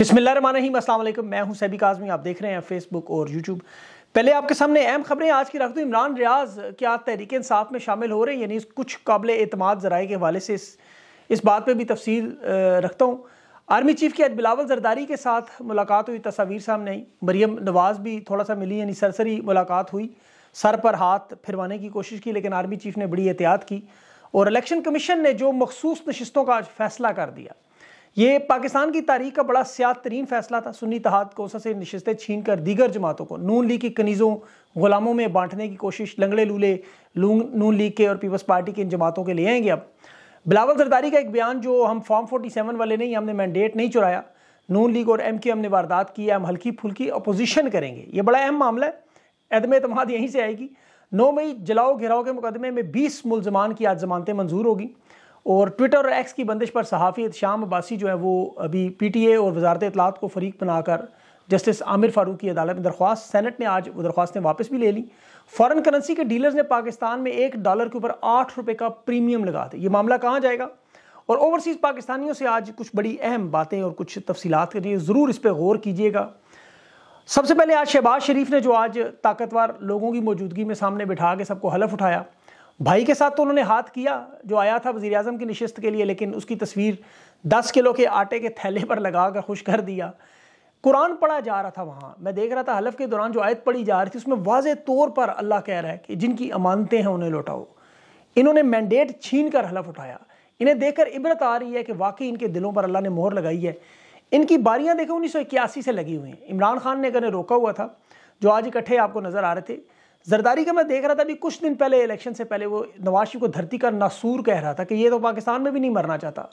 बिस्मिल्लाम असलम मैं हूं सैबी काजमी आप देख रहे हैं फेसबुक और यूट्यूब पहले आपके सामने अहम खबरें आज की रख दूँ इमरान रियाज क्या तहरीक इंसाफ में शामिल हो रहे हैं यानी कुछ काबिल अतमाद जराए के हवाले से इस इस बात पर भी तफसील रखता हूँ आर्मी चीफ की आज बिलावल जरदारी के साथ मुलाकात हुई तस्वीर सामने आई मरियम नवाज भी थोड़ा सा मिली यानी सरसरी मुलाकात हुई सर पर हाथ फिरवाने की कोशिश की लेकिन आर्मी चीफ ने बड़ी एहतियात की और इलेक्शन कमीशन ने जो मखसूस नशस्तों का आज फैसला कर दिया ये पाकिस्तान की तारीख का बड़ा सियात तरीन फैसला था सुन्नी तहाद कोसा से नशस्तें छीन कर दीगर जमातों को नून लीग की कनीज़ों गुलामों में बांटने की कोशिश लंगड़े लूले नून लीग के और पीपल्स पार्टी की इन जमातों के लिए आएंगे अब बिलावल जरदारी का एक बयान जो हम फॉर्म फोर्टी सेवन वाले नहीं हमने मैंडेट नहीं चुराया नून लीग और एम क्यू एम ने वारदात की हम हल्की फुल्की अपोजिशन करेंगे ये बड़ा अहम मामला है अदम अतमाद यहीं से आएगी नौ मई जलाओ घिराव के मुकदमे में बीस मुलजमान की आज जमानतें मंजूर होगी और ट्विटर और एक्स की बंदिश पर सहाफ़ी शाम अब्बासी जो है वो अभी पी टी ए और वजारत अतलात को फरीक बनाकर जस्टिस आमिर फारूक की अदालत में दरख्वास्त सेनेट ने आज वो दरख्वास्तें वापस भी ले ली फ़ॉरन करेंसी के डीलर्स ने पाकिस्तान में एक डॉलर के ऊपर आठ रुपये का प्रीमियम लगा दिया ये मामला कहाँ जाएगा और ओवरसीज़ पाकिस्तानियों से आज कुछ बड़ी अहम बातें और कुछ तफसीत करिए ज़रूर इस पर गौर कीजिएगा सबसे पहले आज शहबाज शरीफ ने जो आज ताकतवर लोगों की मौजूदगी में सामने बिठा के सबको हलफ उठाया भाई के साथ तो उन्होंने हाथ किया जो आया था वज़ी अजम की नशस्त के लिए लेकिन उसकी तस्वीर दस किलो के आटे के थैले पर लगा कर खुश कर दिया कुरान पढ़ा जा रहा था वहाँ मैं देख रहा था हलफ के दौरान जो आयत पढ़ी जा रही थी उसमें वाज तौर पर अल्लाह कह रहा है कि जिनकी अमानतें हैं उन्हें लौटाओ इन्होंने मैंडेट छीन कर हलफ उठाया इन्हें देखकर इबरत आ रही है कि वाकई इनके दिलों पर अल्लाह ने मोहर लगाई है इनकी बारियाँ देखें उन्नीस से लगी हुई हैं इमरान खान ने अगर रोका हुआ था जो आज इकट्ठे आपको नज़र आ रहे थे जरदारी का मैं देख रहा था अभी कुछ दिन पहले इलेक्शन से पहले वो नवाशी को धरती का नासूर कह रहा था कि ये तो पाकिस्तान में भी नहीं मरना चाहता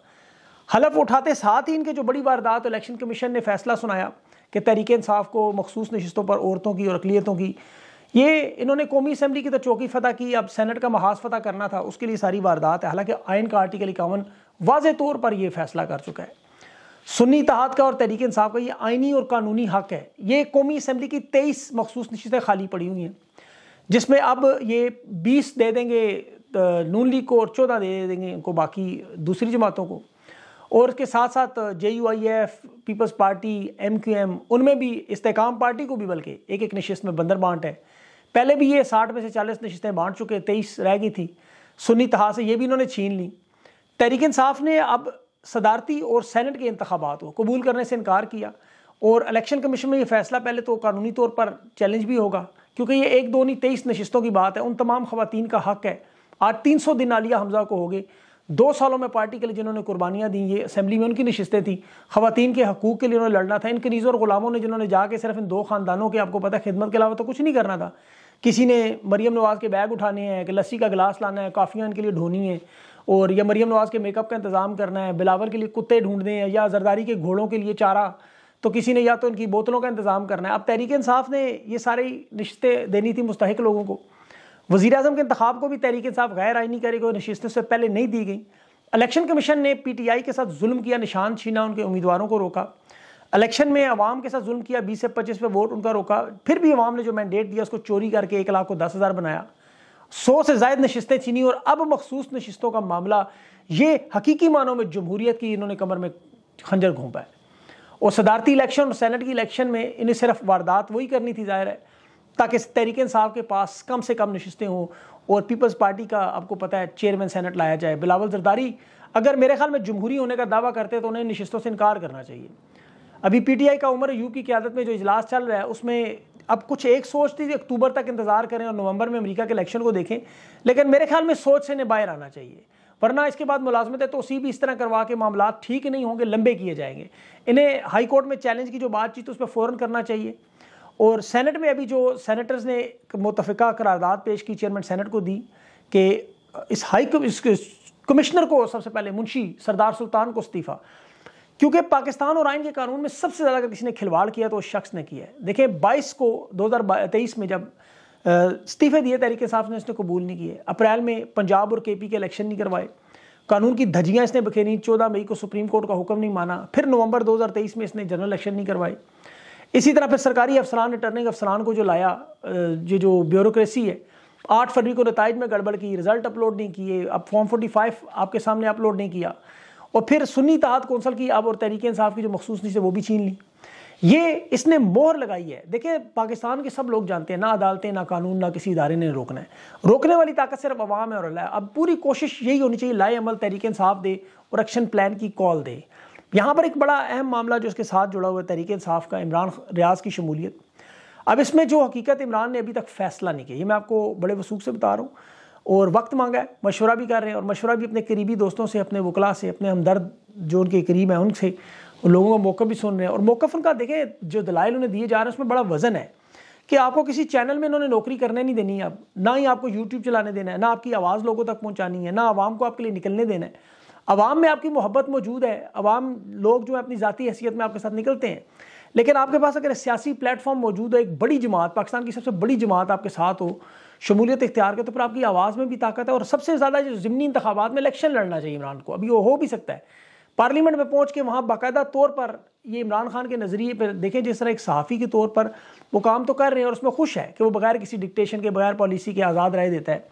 हलफ उठाते साथ ही इनके जो बड़ी वारदात इलेक्शन कमीशन ने फैसला सुनाया कि तहरीक इंसाफ को मखसूस नशस्तों पर औरतों की और अकलीतों की ये इन्होंने कौमी असम्बली की तो चौकी फतह की अब सेनेट का महाज फतह करना था उसके लिए सारी वारदात है हालांकि आयन का आर्टिकल इक्यावन वाज तौर पर यह फैसला कर चुका है सुन्नी तहत का और तहरीक इंसाफ का ये आइनी और कानूनी हक है ये कौमी असम्बली की तेईस मखसूस नशतें खाली पड़ी हुई हैं जिसमें अब ये बीस दे देंगे नून लीग को और चौदह दे देंगे उनको बाकी दूसरी जमातों को और इसके साथ साथ J U I F people's party M Q M उनमें भी इस्तेकाम पार्टी को भी बल्कि एक एक नशस्त में बंदर बांट है पहले भी ये साठ में से चालीस नशस्तें बांट चुके तेईस रह गई थी सुन्नी तहा से ये भी इन्होंने छीन ली तहरीक इंसाफ ने अब सदारती और सैनट के इंतबात को कबूल करने से इनकार किया और इलेक्शन कमीशन में ये फैसला पहले तो कानूनी तौर पर चैलेंज भी होगा क्योंकि ये एक दो नहीं तेईस नशस्तों की बात है उन तमाम खातन का हक है आज तीन सौ दिन आलिया हमजा को हो गए दो सालों में पार्टी के लिए जिन्होंने कुर्बानियाँ दी ये असेंबली में उनकी नशस्तें थी खातन के हकूक़ के लिए उन्होंने लड़ना था इनके नीज़ और ग़ुलामों ने जिन्होंने जाके सिर्फ इन दो ख़ानदानों के आपको पता है खिदमत के अलावा तो कुछ नहीं करना था किसी ने मरीम नवाज़ के बैग उठाने हैं कि लस्सी का गिलास लाना है काफ़ियाँ इनके लिए ढोनी है और या मरीम नवाज़ के मेकअप का इंतज़ाम करना है बिलावर के लिए कुत्ते ढूंढने हैं या जरदारी के घोड़ों के लिए चारा तो किसी ने या तो उनकी बोतलों का इंतज़ाम करना है अब तहरीक इंसाफ ने ये सारी नशस्तें देनी थी मुस्तक लोगों को वज़ी अजम के इंतब को भी तहरीक इंसाफ गैर आइनी करेगी गए नशस्तों से पहले नहीं दी गई इलेक्शन कमीशन ने पी टी आई के साथ जुल्म किया निशान छीना उनके उम्मीदवारों को रोका इलेक्शन में अवाम के साथ जुल्म किया बीस से पच्चीस पे वोट उनका रोका फिर भी अवाम ने जो मैंडेट दिया उसको चोरी करके एक लाख को दस हज़ार बनाया सौ से जायद नशस्तें छीनी और अब मखसूस नशस्तों का मामला ये हकीकी मानों में जमहूरीत की इन्होंने कमर में खंजर घूमा है और सदारती इलेक्शन और सेनेट की इलेक्शन में इन्हें सिर्फ वारदात वही करनी थी जाहिर है ताकि तहरीक इंसाफ के पास कम से कम नशस्तें हों और पीपल्स पार्टी का आपको पता है चेयरमैन सेनेट लाया जाए बिलावल जरदारी अगर मेरे ख्याल में जमहूरी होने का दावा करते तो उन्हें नशस्तों से इनकार करना चाहिए अभी पीटीआई का उमर यू की क्यादत में जो इजलास चल रहा है उसमें अब कुछ एक सोच थी कि अक्टूबर तक इंतज़ार करें और नवंबर में अमेरिका के इलेक्शन को देखें लेकिन मेरे ख्याल में सोच से इन्हें बाहर आना चाहिए वरना इसके बाद मुलाजमत है तो उसी भी इस तरह करवा के मामला ठीक नहीं होंगे लंबे किए जाएंगे इन्हें हाई कोर्ट में चैलेंज की जो बातचीत उस पर फ़ौरन करना चाहिए और सेनेट में अभी जो सेनेटर्स ने मुतफ़ा करारदाद पेश की चेयरमैन सेनेट को दी कि इस हाई कमिश्नर को सबसे पहले मुंशी सरदार सुल्तान को इस्तीफ़ा क्योंकि पाकिस्तान और आइन के कानून में सबसे ज़्यादा अगर किसी ने खिलवाड़ किया तो उस शख्स ने किया है देखिए बाईस को दो हज़ार तेईस में जब इस्तीफे दिए तहरीक इंसाफ ने उसने कबूल नहीं किए अप्रैल में पंजाब और के पी के इलेक्शन नहीं करवाए कानून की धजियाँ इसने बखेरी चौदह मई को सुप्रीम कोर्ट का हुक्म नहीं माना फिर नवंबर 2023 में इसने जनरल इलेक्शन नहीं करवाए इसी तरह फिर सरकारी अफसरान रिटर्निंग अफसरान को जो लाया ये जो ब्यूरोक्रेसी है आठ फरवरी को नतज में गड़बड़ की रिजल्ट अपलोड नहीं किए अब फॉर्म फोर्टी फाइव आपके सामने अपलोड नहीं किया और फिर सुन्नी तहत कौंसल की अब और तहरीक इंसाफ की जो मखसूस नहीं थी वो भी छीन ली ये इसने मोर लगाई है देखिए पाकिस्तान के सब लोग जानते हैं ना अदालतें ना कानून ना किसी इदारे ने रोकना है रोकने वाली ताकत सिर्फ अवाम है और अल्लाह अब पूरी कोशिश यही होनी चाहिए लाए अमल तहरीक इंसाफ दे और एक्शन प्लान की कॉल दे यहाँ पर एक बड़ा अहम मामला जो इसके साथ जुड़ा हुआ है तहरीक इंसाफ का इमरान रियाज की शमूलियत अब इसमें जो हकीकत इमरान ने अभी तक फैसला नहीं किया ये मैं आपको बड़े वसूख से बता रहा हूँ और वक्त मांगा है मशवरा भी कर रहे हैं और मशवरा भी अपने करीबी दोस्तों से अपने वकला से अपने हमदर्द जो उनके करीब हैं उनसे और लोगों का मौका भी सुन रहे हैं और मौका उनका देखें जो दलाइल उन्हें दिए जा रहे हैं उसमें बड़ा वजन है कि आपको किसी चैनल में इन्होंने नौकरी करने नहीं देनी है अब ना ही आपको यूट्यूब चलाने देना है ना आपकी आवाज़ लोगों तक पहुँचानी है ना आवाम को आपके लिए निकलने देना है आवाम में आपकी मोहब्बत मौजूद है आवाम लोग जो है अपनी ज़ाती हैसियत में आपके साथ निकलते हैं लेकिन आपके पास अगर सियासी प्लेटफॉर्म मौजूद है एक बड़ी जमात पाकिस्तान की सबसे बड़ी जमात आपके साथ हो शमूलियत इख्तियार के तो फिर आपकी आवाज़ में भी ताकत है और सबसे ज़्यादा जो ज़मनी इंतबात में इलेक्शन लड़ना चाहिए इमरान को अभी वो हो भी सकता है पार्लियामेंट में पहुंच के वहाँ बाकायदा तौर पर ये इमरान खान के नज़रिए पर देखें जिस तरह एक सहाफ़ी के तौर पर वो काम तो कर रहे हैं और उसमें खुश है कि वो बगैर किसी डिक्टेशन के बगैर पॉलिसी के आज़ाद राय देता है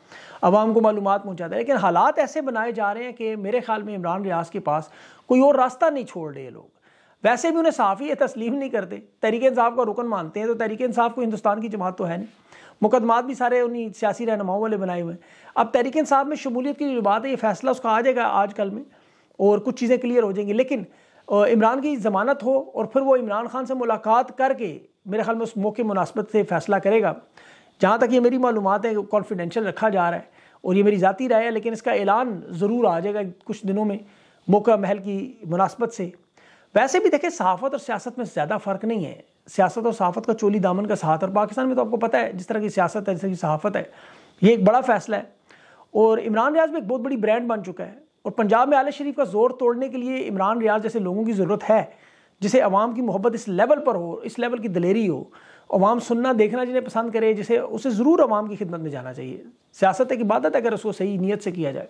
आवाम को मालूम पहुँचाता है लेकिन हालात ऐसे बनाए जा रहे हैं कि मेरे ख्याल में इमरान रियाज के पास कोई और रास्ता नहीं छोड़ रहे लोग वैसे भी उन्हें साफ़ी तस्लीम नहीं करते तहरीक इंसाफ का रुकन मानते हैं तो तहरीक इंसाफ को हिंदुस्तान की जमात तो है नहीं मुकदमात भी सारे उन्हीं सियासी रहनुमाओं वाले बनाए हुए हैं अब तहरीक इंसाफ में शमूलियत की जो बात है ये फैसला उसका आ जाएगा आज कल में और कुछ चीज़ें क्लियर हो जाएंगी लेकिन इमरान की ज़मानत हो और फिर वो इमरान खान से मुलाकात करके मेरे ख्याल में उस मौके मुनासबत से फैसला करेगा जहाँ तक ये मेरी मालूम है कॉन्फिडेंशल रखा जा रहा है और ये मेरी ज़ाती राय है लेकिन इसका ऐलान ज़रूर आ जाएगा कुछ दिनों में मौका महल की मुनासबत से वैसे भी देखें सहाफ़त और सियासत में ज़्यादा फ़र्क नहीं है सियासत और सहाफ़त का चोली दामन का साथ और पाकिस्तान में तो आपको पता है जिस तरह की सियासत है जिस तरह की सहाफ़त है ये एक बड़ा फैसला है और इमरान रियाज भी एक बहुत बड़ी ब्रांड बन चुका है और पंजाब में आल शरीफ का जोर तोड़ने के लिए इमरान रियाज जैसे लोगों की ज़रूरत है जिसे अवाम की मोहब्बत इस लेवल पर हो इस लेवल की दलेरी हो अवाम सुनना देखना जिन्हें पसंद करे जिसे उसे ज़रूर अवाम की खिदमत में जाना चाहिए सियासत एक इबादत है अगर उसको सही नीयत से किया जाए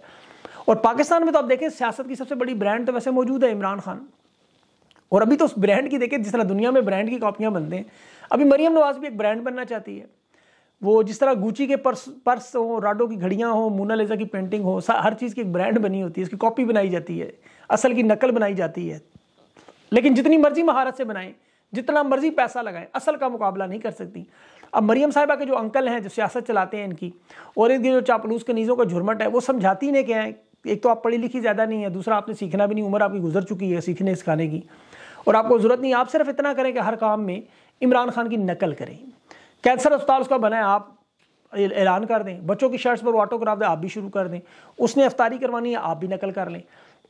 और पाकिस्तान में तो आप देखें सियासत की सबसे बड़ी ब्रांड तो वैसे मौजूद है इमरान खान और अभी तो उस ब्रांड की देखें जिस तरह दुनिया में ब्रांड की कापियाँ बनते हैं अभी मरीम नवाज़ भी एक ब्रांड बनना चाहती है वो जिस तरह गुची के पर्स पर्स हो राडो की घड़ियाँ हो लेजा की पेंटिंग हो हर चीज़ की एक ब्रांड बनी होती है इसकी कॉपी बनाई जाती है असल की नकल बनाई जाती है लेकिन जितनी मर्जी महारत से बनाएं जितना मर्जी पैसा लगाएं असल का मुकाबला नहीं कर सकती अब मरियम साहिबा के जो अंकल हैं जो सियासत चलाते हैं इनकी और इनके जो चापलूस के नीज़ों का झुरमट है वो समझाती नहीं क्या है एक तो आप पढ़ी लिखी ज़्यादा नहीं है दूसरा आपने सीखना भी नहीं उम्र आपकी गुजर चुकी है सीखने सिखाने की और आपको ज़रूरत नहीं आप सिर्फ इतना करें कि हर काम में इमरान खान की नकल करें कैंसर अस्पताल उसका बनाए आप ऐलान कर दें बच्चों की शर्ट्स पर ऑटोग्राफ दें आप भी शुरू कर दें उसने अफ्तारी करवानी है आप भी नकल कर लें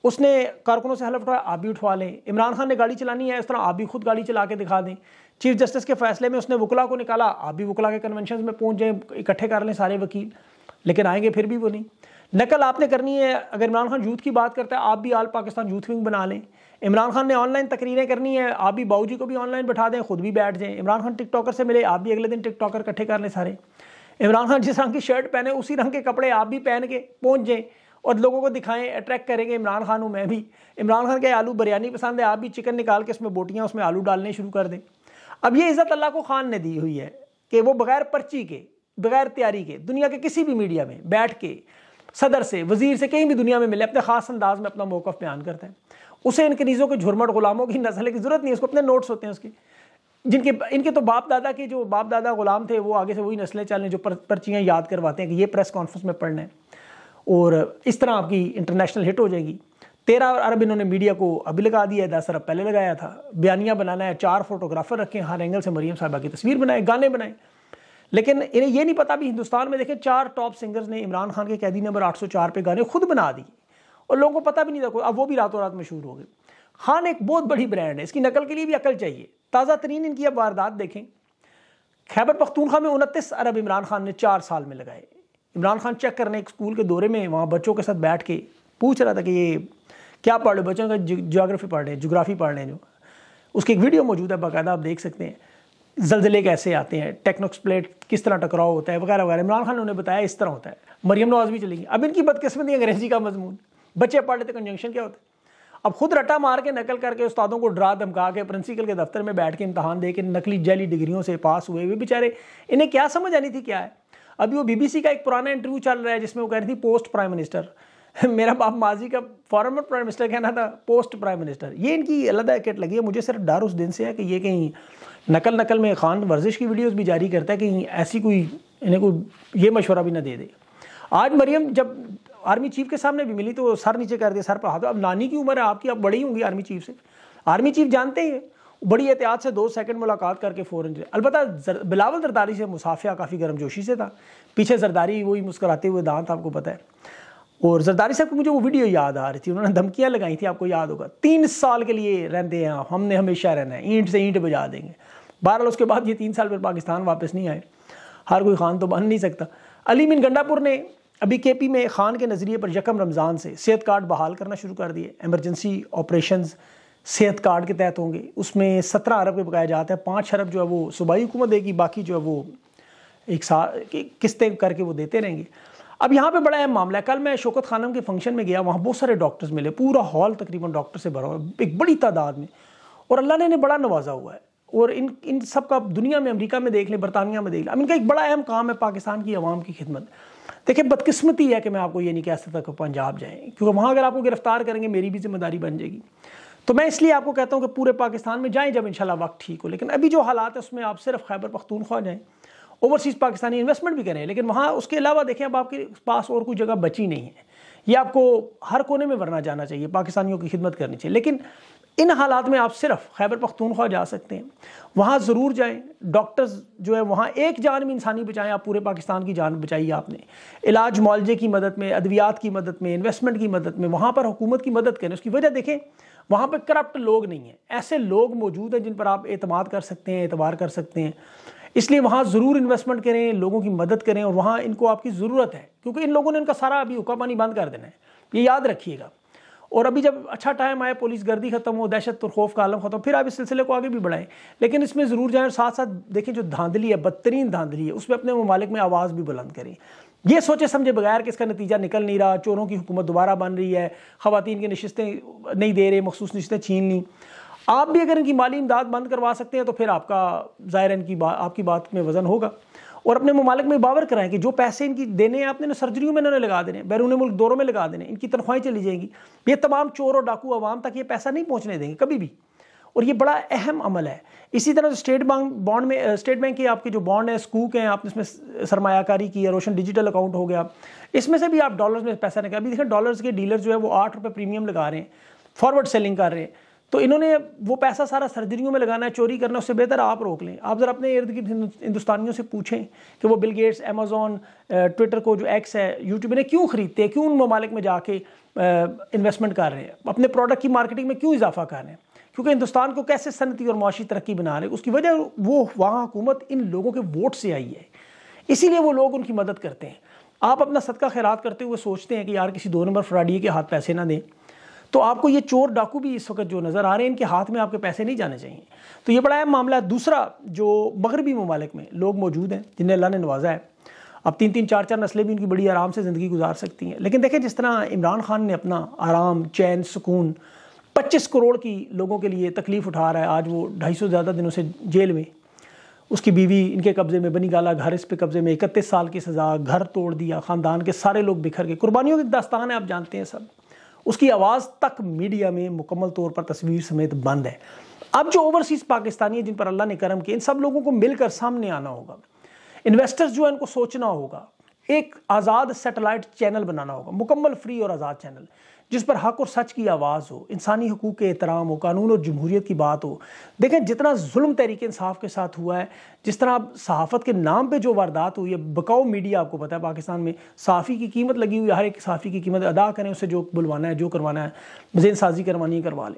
उसने कारकुनों से हलफ उठवाया आप भी उठवा लें इमरान खान ने गाड़ी चलानी है इस तरह आप भी खुद गाड़ी चला के दिखा दें चीफ जस्टिस के फैसले में उसने वकला को निकाला आप भी वकला के कन्वेंशन में पहुंच जाए इकट्ठे कर लें सारे वकील लेकिन आएंगे फिर भी वो नहीं नकल आपने करनी है अगर इमरान खान यूथ की बात करता है आप भी आल पाकिस्तान यूथ विंग बना लें इमरान खान ने ऑनलाइन तकरीरें करनी है आप भी बाऊजी को भी ऑनलाइन बैठा दें खुद भी बैठ जाएं इमरान खान टिकटॉकर से मिले आप भी अगले दिन टिकटॉकर इकट्ठे कर लें सारे इमरान खान जिस रंग की शर्ट पहने उसी रंग के कपड़े आप भी पहन के पहुँच जाएँ और लोगों को दिखाएं अट्रैक्ट करेंगे इमरान खान हूँ मैं भी इमरान खान के आलू बिरयानी पसंद है आप भी चिकन निकाल के उसमें बोटियाँ उसमें आलू डालने शुरू कर दें अब ये इज़्ज़त अल्लाह को खान ने दी हुई है कि वो बगैर पर्ची के बगैर तैयारी के दुनिया के किसी भी मीडिया में बैठ के सदर से वजीर से कहीं भी दुनिया में मिले अपने खास अंदाज में अपना मौकफ बयान करते हैं उसे इन नीजों के झुरमट गुलामों की नस्ल की ज़रूरत नहीं है उसको अपने नोट्स होते हैं उसकी जिनके इनके तो बाप दादा के जो बाप दादा गुलाम थे वो आगे से वही नस्लें चल रही जो पर, पर्चियाँ याद करवाते हैं कि ये प्रेस कॉन्फ्रेंस में पढ़ना है और इस तरह आपकी इंटरनेशनल हिट हो जाएगी तेरह अरब इन्होंने मीडिया को अभी लगा दिया है दस अरब पहले लगाया था बयानियाँ बनाना है चार फोटोग्राफर रखे हर एंगल से मरीम साहबा की तस्वीर बनाए गाने बनाए लेकिन इन्हें यह नहीं पता भी हिंदुस्तान में देखें चार टॉप सिंगर्स ने इमरान खान के कैदी नंबर 804 पे गाने खुद बना दिए और लोगों को पता भी नहीं था कोई अब वो भी रातों रात मशहूर हो गए खान एक बहुत बड़ी ब्रांड है इसकी नकल के लिए भी अकल चाहिए ताज़ा तरीन इनकी अब वारदात देखें खैबर पख्तूनखा में उनतीस अरब इमरान खान ने चार साल में लगाए इमरान खान चेक करने एक स्कूल के दौरे में वहाँ बच्चों के साथ बैठ के पूछ रहा था कि ये क्या पढ़ रहे बच्चों का जोग्राफी पढ़ रहे हैं जोग्राफी पढ़ रहे हैं जो उसकी एक वीडियो मौजूद है बाकायदा आप देख सकते हैं जलजिले कैसे आते हैं टेक्नोक्स प्लेट किस तरह टकराव होता है वगैरह वगैरह इमरान खान ने बताया इस तरह होता है मरियम नवाज भी चलेंगी अब इनकी बदकस्मती अंग्रेजी का मजमून बच्चे पढ़ लेते कंजंक्शन क्या होता है अब खुद रट्टा मार के नकल करके उस्तादों को डरा धमका के प्रिंसिपल के दफ्तर में बैठ के इम्तहान दे के नकली जैली डिग्रियों से पास हुए हुए बेचारे इन्हें क्या समझ आनी थी क्या है अभी वो बीबीसी का एक पुराना इंटरव्यू चल रहा है जिसमें वो कह रही थी पोस्ट प्राइम मिनिस्टर मेरा बाप माजी का फॉरमर प्राइम मिनिस्टर कहना था पोस्ट प्राइम मिनिस्टर ये इनकी अलग एकेट लगी है मुझे सिर्फ डर उस दिन से है कि ये कहीं नकल नकल में खान वर्जिश की वीडियोस भी जारी करता है कहीं ऐसी कोई इन्हें कोई ये मशवरा भी ना दे दे आज मरियम जब आर्मी चीफ के सामने भी मिली तो सर नीचे कर दिया सर पर हाथ अब नानी की उम्र है आपकी आप बड़ी होंगी आर्मी चीफ से आर्मी चीफ जानते हैं बड़ी एहतियात से दो सेकंड मुलाकात करके फ़ौरन अलबत् बिलावल जरदारी से मुसाफिया काफ़ी गर्मजोशी से था पीछे जरदारी वही मुस्कराते हुए दांत आपको पता है और जरदारी साहब की मुझे वो वीडियो याद आ रही थी उन्होंने धमकियाँ लगाई थी आपको याद होगा तीन साल के लिए रहते हैं आप हमने हमेशा रहना है ईंट से ईंट बजा देंगे बहरहाल उसके बाद ये तीन साल फिर पाकिस्तान वापस नहीं आए हर कोई खान तो बन नहीं सकता अली मिन गंडापुर ने अभी के पी में खान के नज़रिए पर यकम रमज़ान से सेहत कार्ड बहाल करना शुरू कर दिए एमरजेंसी ऑपरेशन सेहत कार्ड के तहत होंगे उसमें सत्रह अरब के बकाया जाते हैं पाँच अरब जो है वो सूबाई हुकूमत देगी बाकी जो है वो एक साथ किस्तें करके वो देते रहेंगे अब यहाँ पे बड़ा अहम मामला है कल मैं शोकत खानम के फंक्शन में गया वहाँ बहुत सारे डॉक्टर्स मिले पूरा हॉल तकरीबन डॉक्टर से भरा हुआ एक बड़ी तादाद में और अल्लाह ने इन्हें बड़ा नवाजा हुआ है और इन इन सब का दुनिया में अमेरिका में देख लें बरतानिया में देख लें अब इनका एक बड़ा अहम काम है पाकिस्तान की आवाम की खिदमत देखिए बदकस्मती है कि मैं आपको ये नहीं कह सकता कि पंजाब जाएँ क्योंकि वहाँ अगर आपको गिरफ्तार करेंगे मेरी भी जिम्मेदारी बन जाएगी तो मैं इसलिए आपको कहता हूँ कि पूरे पाकिस्तान में जाएँ जब इन वक्त ठीक हो लेकिन अभी जो हालात है उसमें आप सिर्फ खैबर पख्तूनख्वा जाएँ ओवरसीज़ पाकिस्तानी इन्वेस्टमेंट भी करें लेकिन वहाँ उसके अलावा देखें अब आपके पास और कोई जगह बची नहीं है ये आपको हर कोने में वरना जाना चाहिए पाकिस्तानियों की खिदमत करनी चाहिए लेकिन इन हालात में आप सिर्फ खैबर पख्तूनख्वा जा सकते हैं वहाँ ज़रूर जाएं डॉक्टर्स जो है वहाँ एक जान में इंसानी बचाएं आप पूरे पाकिस्तान की जान बचाई आपने इलाज मुआवजे की मदद में अद्वियात की मदद में इन्वेस्टमेंट की मदद में वहाँ पर हुकूमत की मदद करें उसकी वजह देखें वहाँ पर करप्ट लोग नहीं हैं ऐसे लोग मौजूद हैं जिन पर आप अतमाद कर सकते हैं एतबार कर सकते हैं इसलिए वहाँ ज़रूर इन्वेस्टमेंट करें लोगों की मदद करें और वहाँ इनको आपकी ज़रूरत है क्योंकि इन लोगों ने इनका सारा अभी हुक्का पानी बंद कर देना है ये याद रखिएगा और अभी जब अच्छा टाइम आए पुलिस गर्दी खत्म हो दहशत और खौफ का आलम खत्म फिर आप इस सिलसिले को आगे भी बढ़ाएं लेकिन इसमें ज़रूर जाएं और साथ साथ देखें जो धांधली है बदतरीन धांधली है उसमें अपने ममालिक में आवाज़ भी बुलंद करें ये सोचे समझे बगैर कि इसका नतीजा निकल नहीं रहा चोरों की हुकूमत दोबारा बन रही है ख़वान की नशस्तें नहीं दे रहे मखसूस नशस्तें छीन ली आप भी अगर इनकी माली इमदाद बंद करवा सकते हैं तो फिर आपका ज़ाहिर इनकी बा, आपकी बात में वजन होगा और अपने ममालिक में बावर कराएं कि जो पैसे इनकी देने हैं आपने सर्जरी सर्जरियों में इन्होंने लगा देने बैरून मुल्क दौरों में लगा देने इनकी तनख्वाहें चली जाएंगी ये तमाम चोर और डाकू आवाम तक ये पैसा नहीं पहुँचने देंगे कभी भी और ये बड़ा अहम अमल है इसी तरह स्टेट बैंक बॉन्ड में स्टेट बैंक के आपके जो बॉन्ड है स्कूक हैं आपने इसमें सरमायाकारी की है रोशन डिजिटल अकाउंट हो गया इसमें से भी आप डॉलर्स में पैसा निकाल अभी देखें डॉलर्स के डीलर जो है वो आठ रुपये प्रीमियम लगा रहे हैं फॉरवर्ड सेलिंग कर रहे हैं तो इन्होंने वो पैसा सारा सर्जरियों में लगाना है चोरी करना उससे बेहतर आप रोक लें आप ज़रा अपने इर्द गिर्द हिंदुस्तानियों से पूछें कि वो बिल गेट्स अमेजोन ट्विटर को जो एक्स है यूट्यूब इन्हें क्यों ख़रीदते हैं क्यों उन ममालिक में जाके इन्वेस्टमेंट कर रहे हैं अपने प्रोडक्ट की मार्केटिंग में क्यों इजाफा कर रहे हैं क्योंकि हिंदुस्तान को कैसे सनती और मुआशी तरक्की बना रहे उसकी वजह वो वहाँ हुकूमत इन लोगों के वोट से आई है इसीलिए वो लोग उनकी मदद करते हैं आप अपना सदका खैरात करते हुए सोचते हैं कि यार किसी दो नंबर फ्राडिए के हाथ पैसे ना दें तो आपको ये चोर डाकू भी इस वक्त जो नज़र आ रहे हैं इनके हाथ में आपके पैसे नहीं जाने चाहिए तो ये बड़ा अहम मामला है दूसरा जो मगरबी ममालिक में लोग मौजूद हैं जिन्हें अल्लाह ने नवाजा है अब तीन तीन चार चार नस्लें भी उनकी बड़ी आराम से ज़िंदगी गुजार सकती हैं लेकिन देखें जिस तरह इमरान खान ने अपना आराम चैन सुकून पच्चीस करोड़ की लोगों के लिए तकलीफ़ उठा रहा है आज वो ढाई सौ ज़्यादा दिनों से जेल में उसकी बीवी इनके कब्ज़े में बनी गाला घर इस पे कब्ज़े में इकतीस साल की सज़ा घर तोड़ दिया ख़ानदान के सारे लोग बिखर गए कुर्बानियों की दास्तान है आप जानते हैं सब उसकी आवाज़ तक मीडिया में मुकम्मल तौर पर तस्वीर समेत बंद है अब जो ओवरसीज़ पाकिस्तानी है जिन पर अल्लाह ने करम किया इन सब लोगों को मिलकर सामने आना होगा इन्वेस्टर्स जो है इनको सोचना होगा एक आज़ाद सेटेलाइट चैनल बनाना होगा मुकम्मल फ्री और आज़ाद चैनल जिस पर हक और सच की आवाज़ हो इंसानी हकूक़ के एहतराम हो कानून और जमहूरीत की बात हो देखें जितना जुल्म तहरीक इंसाफ के साथ हुआ है जिस तरह आप सहाफ़त के नाम पर जो वारदात हुई है बकाओ मीडिया आपको पता है पाकिस्तान में साफ़ी की कीमत लगी हुई है हर एक साफ़ी की कीमत अदा करें उसे जो बुलवाना है जो करवाना है जेन साजी करवानी है करवा लें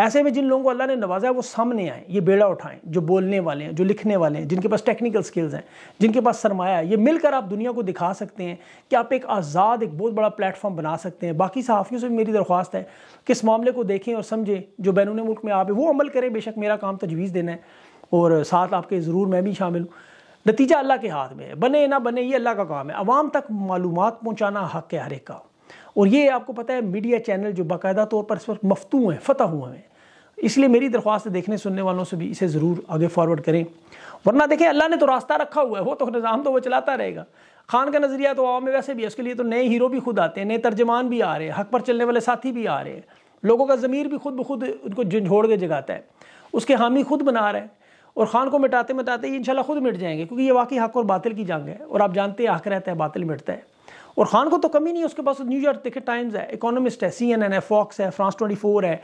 ऐसे में जिन लोगों को अल्लाह ने नवाजा है वो सामने आए ये बेड़ा उठाएं जो बोलने वाले हैं जो लिखने वाले हैं जिनके पास टेक्निकल स्किल्स हैं जिनके पास सरमाया है ये मिलकर आप दुनिया को दिखा सकते हैं कि आप एक आज़ाद एक बहुत बड़ा प्लेटफॉर्म बना सकते हैं बाकी सहाफ़ियों से भी मेरी दरख्वास्त है कि इस मामले को देखें और समझें जो बैरून मुल्क में आप वो अमल करें बेशक मेरा काम तजवीज़ देना है और साथ आपके ज़रूर मैं भी शामिल हूँ नतीजा अल्लाह के हाथ में है बने ना बने ये अल्लाह का काम है आवाम तक मालूम पहुँचाना हक है हर एक का और ये आपको पता है मीडिया चैनल जो बाकायदा तौर पर इस वक्त मफतू हैं फतह हुए हैं इसलिए मेरी दरख्वास्त देखने सुनने वालों से भी इसे ज़रूर आगे फॉरवर्ड करें वरना देखें अल्लाह ने तो रास्ता रखा हुआ है वो तो निज़ाम तो वो चलाता रहेगा खान का नज़रिया तो आवाम में वैसे भी है उसके लिए तो नए हीरो भी खुद आते हैं नए तर्जमान भी आ रहे हैं हक पर चलने वाले साथी भी आ रहे हैं लोगों का ज़मीर भी खुद ब खुद उनको झुंझोड़ के जगाता है उसके हामी खुद बना रहे हैं और ख़ान को मिटाते मिटाते ये इंशाल्लाह खुद मिट जाएंगे क्योंकि ये वाकई हक और बातिल की जंग है और आप जानते हैं हक रहता है बातिल मिटता है और खान को तो कमी नहीं है उसके पास न्यूयॉर्क देखे टाइम्स है इकोनॉमिस्ट है सी एन एन है फॉक्स है फ्रांस ट्वेंटी फोर है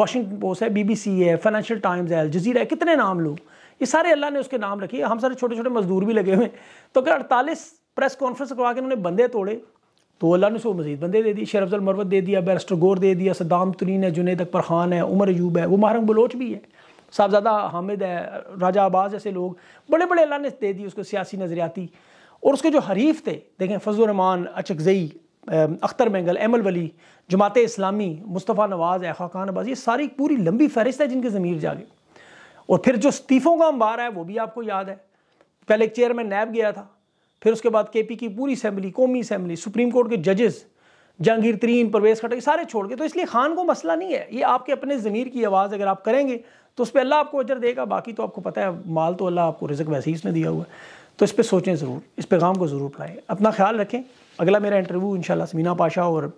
वाशिंगटन पोस्ट है बी बी सी है फाइनेंशियल टाइम्स है अलजीरा है कितने नाम लोग ये सारे अल्लाह ने उसके नाम रखे हम सारे छोटे छोटे मजदूर भी लगे हुए तो अगर अड़तालीस प्रेस कॉन्फ्रेंस करवा के उन्होंने बंदे तोड़े तो अल्लाह ने उसको मजीद बंदे दे दिए शेरफ अफजल मरवत दे दिया बैरस्टर गोर दे दिया सदाम तरीन है जुनेद अकबर खान है उमर अयूब है वो महारंग बलोच भी है साहबजादा हामिद है राजा आबाज जैसे लोग बड़े बड़े अल्लाह ने दे दिए उसको सियासी नज़रियाती और उसके जो हरीफ थे देखें फजलरहमान अचकजई अख्तर मैंगल एमल वली जमात इस्लामी मुस्तफ़ा नवाज़ एखा खान अब्बास ये सारी पूरी लंबी फहरिस्त है जिनके ज़मीर जागे और फिर जो इस्तीफ़ों का अंबार है वो भी आपको याद है पहले एक चेयरमैन नैब गया था फिर उसके बाद के पी की पूरी असम्बली कौमी असम्बली सुप्रीम कोर्ट के जजेस जहांगीर तरीन परवेज़ खटक सारे छोड़ गए तो इसलिए खान को मसला नहीं है ये आपके अपने ज़मीर की आवाज़ अगर आप करेंगे तो उस पर अल्लाह आपको अजर देगा बाकी तो आपको पता है माल तो अल्लाह आपको रिजक वैसे ही उसने दिया हुआ है तो इस पर सोचें ज़रूर इस पैगाम को ज़रूर पढ़ाएँ अपना ख्याल रखें अगला मेरा इंटरव्यू इन समीना पाशा और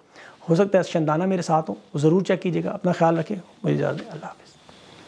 हो सकता है शंदाना मेरे साथ हो ज़रूर चेक कीजिएगा अपना ख्याल रखें मुझे इजाज़त अल्लाह हाफ़